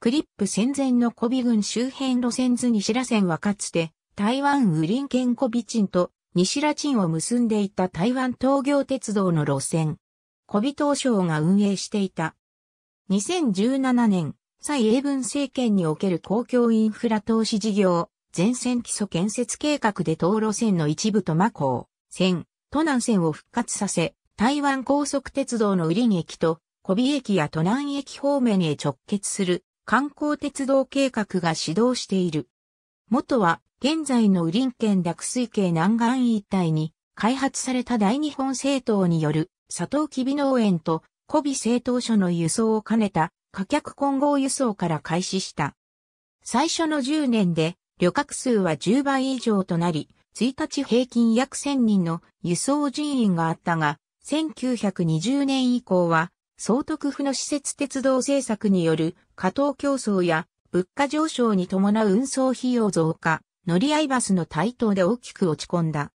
クリップ戦前のコビ郡周辺路線図西ら線はかつて、台湾ウリン県コビチンと西らチンを結んでいた台湾東京鉄道の路線。コビ東省が運営していた。2017年、蔡英文政権における公共インフラ投資事業、全線基礎建設計画で東路線の一部とマ港、線、都南線を復活させ、台湾高速鉄道のウリン駅と、コビ駅や都南駅方面へ直結する観光鉄道計画が始動している。元は現在の雨林県落水系南岸一帯に開発された大日本政党による佐藤木美農園と古美政党所の輸送を兼ねた貨客混合輸送から開始した。最初の10年で旅客数は10倍以上となり、1日平均約1000人の輸送人員があったが、1920年以降は総督府の施設鉄道政策による過当競争や物価上昇に伴う運送費用増加、乗り合いバスの台頭で大きく落ち込んだ。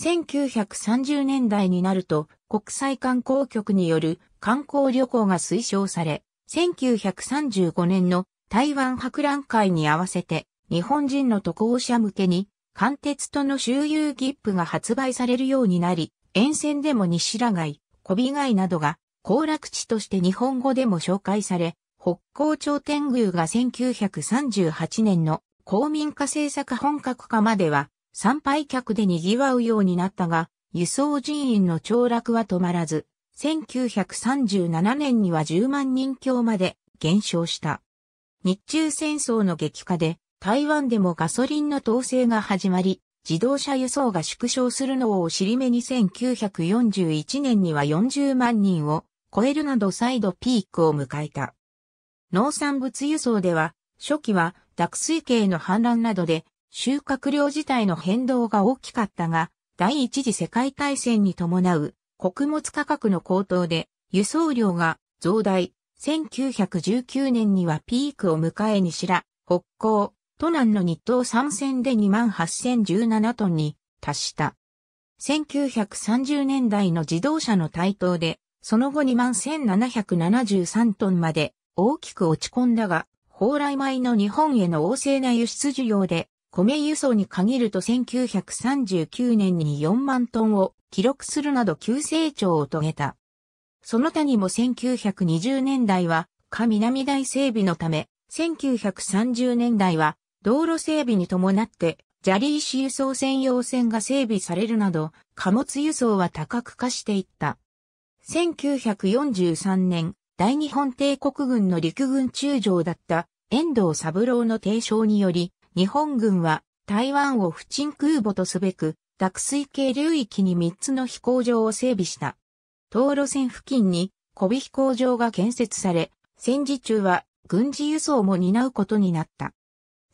1930年代になると国際観光局による観光旅行が推奨され、1935年の台湾博覧会に合わせて日本人の渡航者向けに関鉄との周遊切符が発売されるようになり、沿線でも西ら街、小美街などが行楽地として日本語でも紹介され、北高町天宮が1938年の公民化政策本格化までは参拝客で賑わうようになったが、輸送人員の凋落は止まらず、1937年には10万人強まで減少した。日中戦争の激化で台湾でもガソリンの統制が始まり、自動車輸送が縮小するのを尻目に1941年には40万人を超えるなど再度ピークを迎えた。農産物輸送では、初期は濁水系の氾濫などで収穫量自体の変動が大きかったが、第一次世界大戦に伴う穀物価格の高騰で輸送量が増大。1919年にはピークを迎え西ら、北港、都南の日東3000で28,017トンに達した。1930年代の自動車の台頭でその後21,773トンまで大きく落ち込んだが、蓬莱米の日本への旺盛な輸出需要で、米輸送に限ると1939年に4万トンを記録するなど急成長を遂げた。その他にも1920年代は、下南大整備のため、1930年代は、道路整備に伴って、砂利石輸送専用線が整備されるなど、貨物輸送は多角化していった。1943年、大日本帝国軍の陸軍中将だった遠藤三郎の提唱により、日本軍は台湾を不沈空母とすべく、濁水系流域に3つの飛行場を整備した。東路線付近に小尾飛行場が建設され、戦時中は軍事輸送も担うことになった。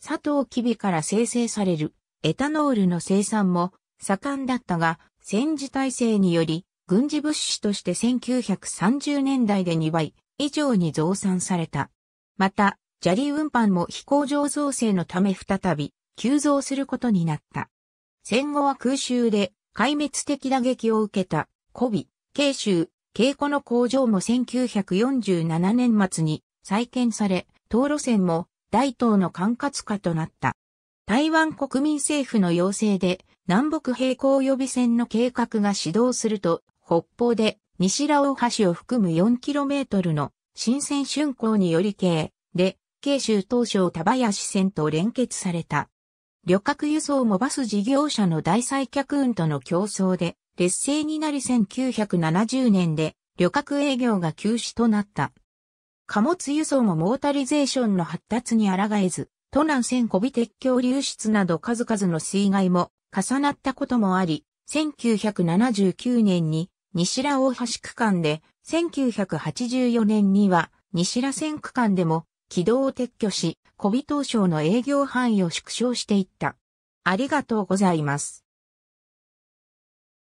佐藤機微から生成されるエタノールの生産も盛んだったが、戦時体制により軍事物資として1930年代で2倍以上に増産された。また、砂利運搬も飛行場造成のため再び急増することになった。戦後は空襲で壊滅的打撃を受けた、古ビ、慶州、慶古の工場も1947年末に再建され、東路線も大東の管轄下となった。台湾国民政府の要請で南北並行予備線の計画が始動すると、北方で西ラオ橋を含む 4km の新鮮春光により系で、慶州東省田林線と連結された。旅客輸送もバス事業者の大採客運との競争で、劣勢になり1970年で旅客営業が休止となった。貨物輸送もモータリゼーションの発達に抗えず、都南線古美鉄橋流出など数々の水害も重なったこともあり、1979年に西良大橋区間で、1984年には西良線区間でも軌道を撤去し、小尾東省の営業範囲を縮小していった。ありがとうございます。